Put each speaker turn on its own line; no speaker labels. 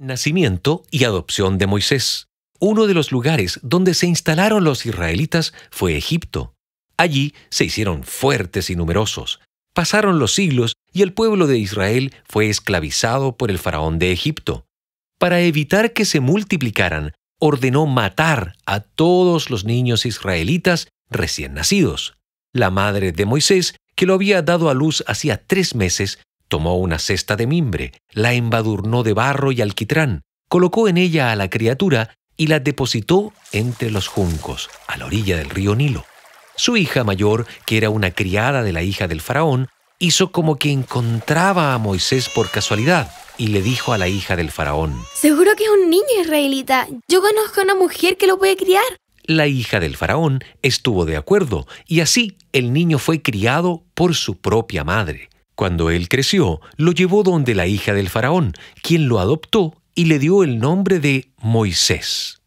Nacimiento y adopción de Moisés. Uno de los lugares donde se instalaron los israelitas fue Egipto. Allí se hicieron fuertes y numerosos. Pasaron los siglos y el pueblo de Israel fue esclavizado por el faraón de Egipto. Para evitar que se multiplicaran, ordenó matar a todos los niños israelitas recién nacidos. La madre de Moisés, que lo había dado a luz hacía tres meses, Tomó una cesta de mimbre, la embadurnó de barro y alquitrán, colocó en ella a la criatura y la depositó entre los juncos, a la orilla del río Nilo. Su hija mayor, que era una criada de la hija del faraón, hizo como que encontraba a Moisés por casualidad y le dijo a la hija del faraón,
Seguro que es un niño israelita. Yo conozco a una mujer que lo puede criar.
La hija del faraón estuvo de acuerdo y así el niño fue criado por su propia madre. Cuando él creció, lo llevó donde la hija del faraón, quien lo adoptó y le dio el nombre de Moisés.